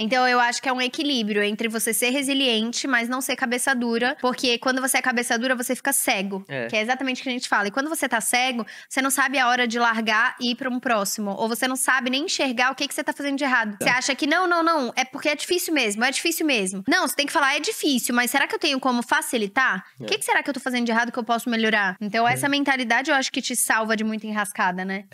Então eu acho que é um equilíbrio entre você ser resiliente, mas não ser cabeça dura, porque quando você é cabeça dura, você fica cego, é. que é exatamente o que a gente fala. E quando você tá cego, você não sabe a hora de largar e ir para um próximo, ou você não sabe nem enxergar o que que você tá fazendo de errado. Tá. Você acha que não, não, não, é porque é difícil mesmo, é difícil mesmo. Não, você tem que falar é difícil, mas será que eu tenho como facilitar? O é. que, que, será que eu tô fazendo de errado que eu posso melhorar? Então é. essa mentalidade eu acho que te salva de muita enrascada, né?